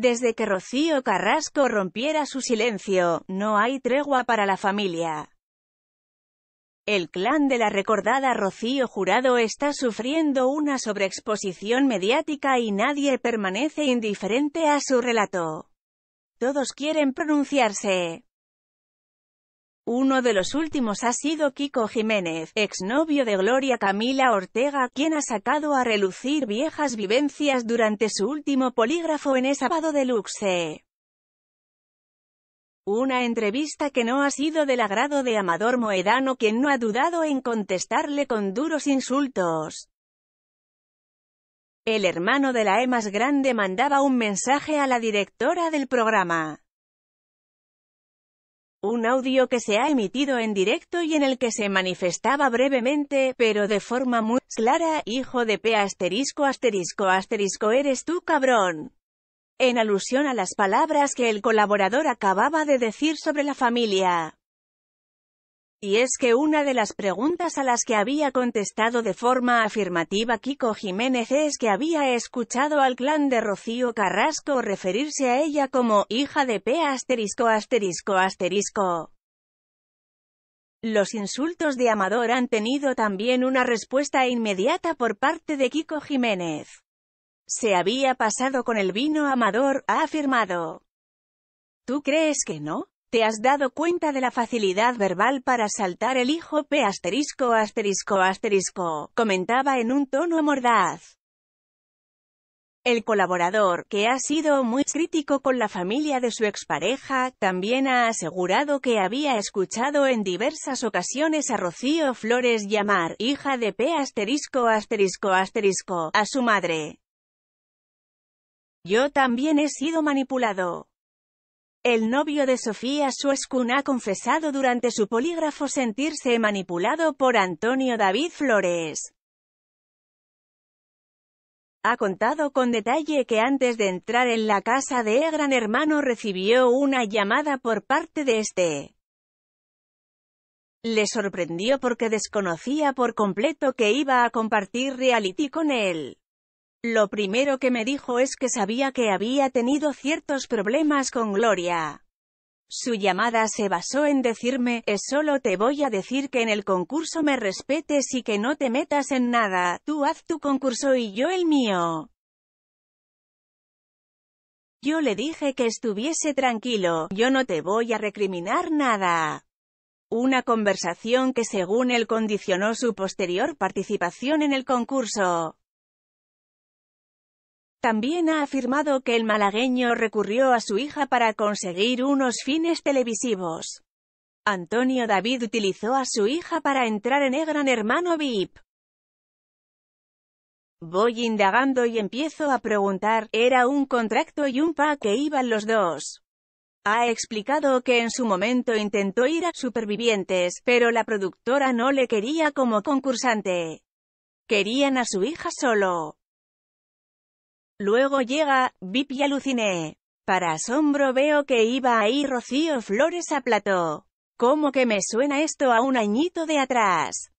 Desde que Rocío Carrasco rompiera su silencio, no hay tregua para la familia. El clan de la recordada Rocío Jurado está sufriendo una sobreexposición mediática y nadie permanece indiferente a su relato. Todos quieren pronunciarse. Uno de los últimos ha sido Kiko Jiménez, exnovio de Gloria Camila Ortega, quien ha sacado a relucir viejas vivencias durante su último polígrafo en ese sábado de luxe. Una entrevista que no ha sido del agrado de Amador Moedano quien no ha dudado en contestarle con duros insultos. El hermano de la E más grande mandaba un mensaje a la directora del programa un audio que se ha emitido en directo y en el que se manifestaba brevemente, pero de forma muy clara, hijo de P asterisco asterisco asterisco eres tú cabrón. En alusión a las palabras que el colaborador acababa de decir sobre la familia. Y es que una de las preguntas a las que había contestado de forma afirmativa Kiko Jiménez es que había escuchado al clan de Rocío Carrasco referirse a ella como «hija de P asterisco asterisco asterisco». Los insultos de Amador han tenido también una respuesta inmediata por parte de Kiko Jiménez. Se había pasado con el vino Amador, ha afirmado. ¿Tú crees que no? ¿Te has dado cuenta de la facilidad verbal para saltar el hijo P asterisco asterisco asterisco? comentaba en un tono mordaz. El colaborador, que ha sido muy crítico con la familia de su expareja, también ha asegurado que había escuchado en diversas ocasiones a Rocío Flores llamar, hija de P asterisco asterisco asterisco, a su madre. Yo también he sido manipulado. El novio de Sofía Suescun ha confesado durante su polígrafo sentirse manipulado por Antonio David Flores. Ha contado con detalle que antes de entrar en la casa de Gran Hermano recibió una llamada por parte de este. Le sorprendió porque desconocía por completo que iba a compartir reality con él. Lo primero que me dijo es que sabía que había tenido ciertos problemas con Gloria. Su llamada se basó en decirme, es solo te voy a decir que en el concurso me respetes y que no te metas en nada, tú haz tu concurso y yo el mío. Yo le dije que estuviese tranquilo, yo no te voy a recriminar nada. Una conversación que según él condicionó su posterior participación en el concurso. También ha afirmado que el malagueño recurrió a su hija para conseguir unos fines televisivos. Antonio David utilizó a su hija para entrar en el Gran Hermano VIP. Voy indagando y empiezo a preguntar, era un contrato y un pa que iban los dos. Ha explicado que en su momento intentó ir a Supervivientes, pero la productora no le quería como concursante. Querían a su hija solo. Luego llega, VIP y aluciné. Para asombro veo que iba ahí Rocío Flores a plató. ¿Cómo que me suena esto a un añito de atrás?